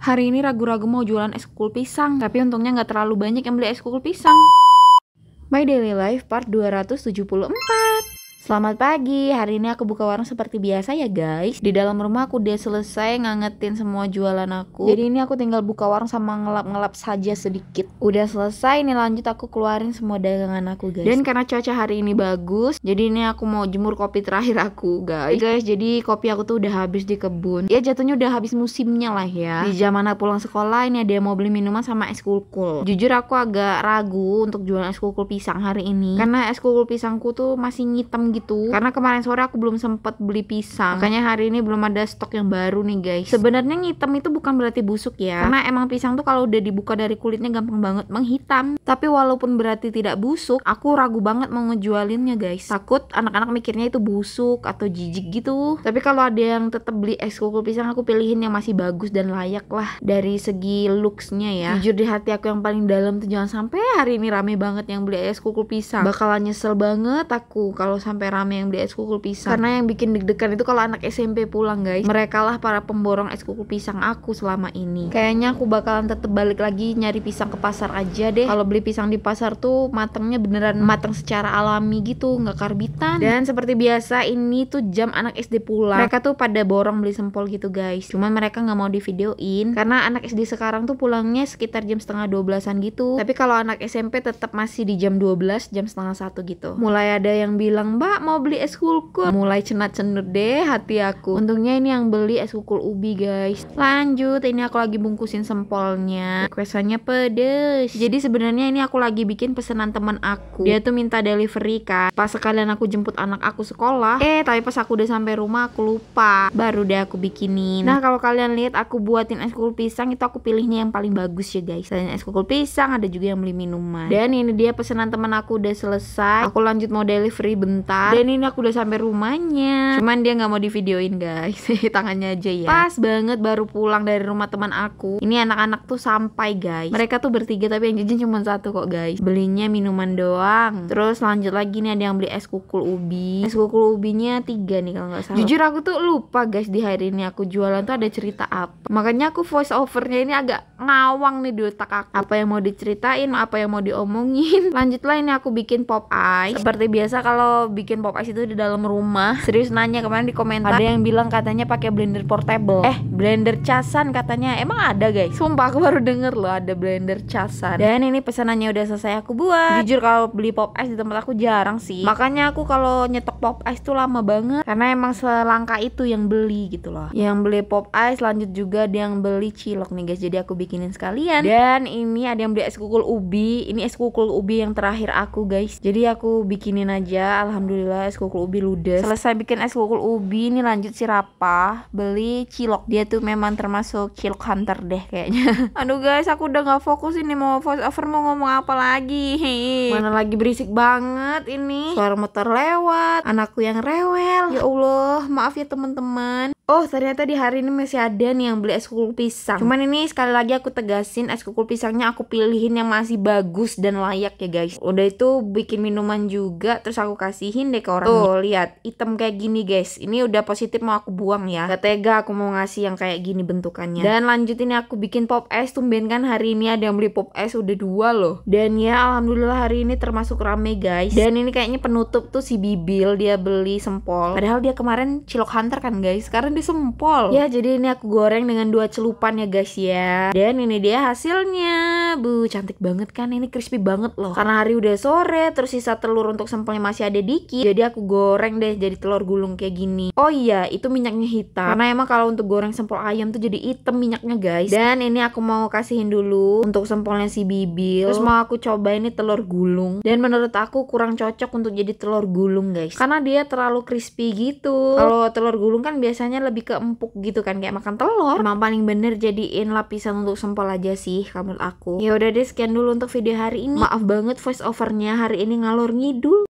Hari ini ragu-ragu mau jualan es kul pisang, tapi untungnya nggak terlalu banyak yang beli es kul pisang. My Daily Life Part 274 Selamat pagi, hari ini aku buka warung seperti biasa ya guys Di dalam rumah aku udah selesai ngangetin semua jualan aku Jadi ini aku tinggal buka warung sama ngelap-ngelap saja sedikit Udah selesai ini lanjut aku keluarin semua dagangan aku guys Dan karena cuaca hari ini bagus Jadi ini aku mau jemur kopi terakhir aku guys eh, Guys jadi kopi aku tuh udah habis di kebun Ya jatuhnya udah habis musimnya lah ya Di zaman aku pulang sekolah ini ada yang mau beli minuman sama es kulkul Jujur aku agak ragu untuk jualan es kulkul pisang hari ini Karena es kulkul pisangku tuh masih ngitem gitu gitu karena kemarin sore aku belum sempet beli pisang makanya hari ini belum ada stok yang baru nih guys sebenarnya ngitem itu bukan berarti busuk ya karena emang pisang tuh kalau udah dibuka dari kulitnya gampang banget menghitam tapi walaupun berarti tidak busuk aku ragu banget mau ngejualinnya guys takut anak-anak mikirnya itu busuk atau jijik gitu tapi kalau ada yang tetap beli es kuku pisang aku pilihin yang masih bagus dan layak lah dari segi looksnya ya jujur di hati aku yang paling dalam tuh jangan sampai hari ini rame banget yang beli es kuku pisang bakalan nyesel banget aku kalau sampai rame-rame yang beli es kukul pisang karena yang bikin deg-degan itu kalau anak SMP pulang guys mereka lah para pemborong es kukul pisang aku selama ini kayaknya aku bakalan tetep balik lagi nyari pisang ke pasar aja deh kalau beli pisang di pasar tuh matangnya beneran matang secara alami gitu nggak karbitan dan seperti biasa ini tuh jam anak SD pulang mereka tuh pada borong beli sempol gitu guys cuman mereka nggak mau di videoin karena anak SD sekarang tuh pulangnya sekitar jam setengah 12an gitu tapi kalau anak SMP tetap masih di jam 12 jam setengah satu gitu mulai ada yang bilang mbak mau beli es kulkul mulai cenat cenut deh hati aku untungnya ini yang beli es kulkul ubi guys lanjut ini aku lagi bungkusin sempolnya requestannya pedes jadi sebenarnya ini aku lagi bikin pesanan teman aku dia tuh minta delivery kan pas sekalian aku jemput anak aku sekolah eh tapi pas aku udah sampai rumah aku lupa baru deh aku bikinin nah kalau kalian lihat aku buatin es kulkul pisang itu aku pilihnya yang paling bagus ya guys selain es kulkul pisang ada juga yang beli minuman dan ini dia pesanan teman aku udah selesai aku lanjut mau delivery bentar kan dan ini aku udah sampai rumahnya cuman dia nggak mau di videoin guys tangannya aja ya pas banget baru pulang dari rumah teman aku ini anak-anak tuh sampai guys mereka tuh bertiga tapi yang jajan cuma satu kok guys belinya minuman doang terus lanjut lagi nih ada yang beli es kukul ubi es kukul ubinya tiga nih kalau nggak salah jujur aku tuh lupa guys di hari ini aku jualan tuh ada cerita apa makanya aku voice overnya ini agak ngawang nih di otak aku apa yang mau diceritain apa yang mau diomongin lanjutlah ini aku bikin pop ice seperti biasa kalau bikin bikin pop ice itu di dalam rumah serius nanya kemarin di komentar ada yang bilang katanya pakai blender portable eh blender casan katanya emang ada guys sumpah aku baru denger loh ada blender casan dan ini pesanannya udah selesai aku buat jujur kalau beli pop ice di tempat aku jarang sih makanya aku kalau nyetok pop ice tuh lama banget karena emang selangka itu yang beli gitu loh yang beli pop ice lanjut juga ada yang beli cilok nih guys jadi aku bikinin sekalian dan ini ada yang beli es kukul ubi ini es kukul ubi yang terakhir aku guys jadi aku bikinin aja alhamdulillah alhamdulillah es kukul ubi ludes selesai bikin es kukul ubi ini lanjut si Rapa beli cilok dia tuh memang termasuk cilok hunter deh kayaknya aduh guys aku udah nggak fokus ini mau voice over mau ngomong apa lagi mana lagi berisik banget ini suara motor lewat anakku yang rewel ya Allah maaf ya teman-teman oh ternyata di hari ini masih ada nih yang beli es kukul pisang. Cuman ini sekali lagi aku tegasin es kukul pisangnya aku pilihin yang masih bagus dan layak ya guys. Udah itu bikin minuman juga terus aku kasihin deh ke orang. Tuh lihat item kayak gini guys. Ini udah positif mau aku buang ya. Gak tega aku mau ngasih yang kayak gini bentukannya. Dan lanjut ini aku bikin pop es tumben kan hari ini ada yang beli pop es udah dua loh. Dan ya alhamdulillah hari ini termasuk rame guys. Dan ini kayaknya penutup tuh si Bibil dia beli sempol. Padahal dia kemarin cilok hunter kan guys. Sekarang jadi sempol. Ya, jadi ini aku goreng dengan dua celupan ya guys ya. Dan ini dia hasilnya. Bu, cantik banget kan? Ini crispy banget loh. Karena hari udah sore, terus sisa telur untuk sempolnya masih ada dikit. Jadi aku goreng deh jadi telur gulung kayak gini. Oh iya, itu minyaknya hitam. Karena emang kalau untuk goreng sempol ayam tuh jadi hitam minyaknya guys. Dan ini aku mau kasihin dulu untuk sempolnya si Bibil. Terus mau aku coba ini telur gulung. Dan menurut aku kurang cocok untuk jadi telur gulung guys. Karena dia terlalu crispy gitu. Kalau telur gulung kan biasanya lebih ke empuk gitu kan kayak makan telur emang paling bener jadiin lapisan untuk sempol aja sih kamu aku ya udah deh sekian dulu untuk video hari ini maaf banget voice overnya hari ini ngalor ngidul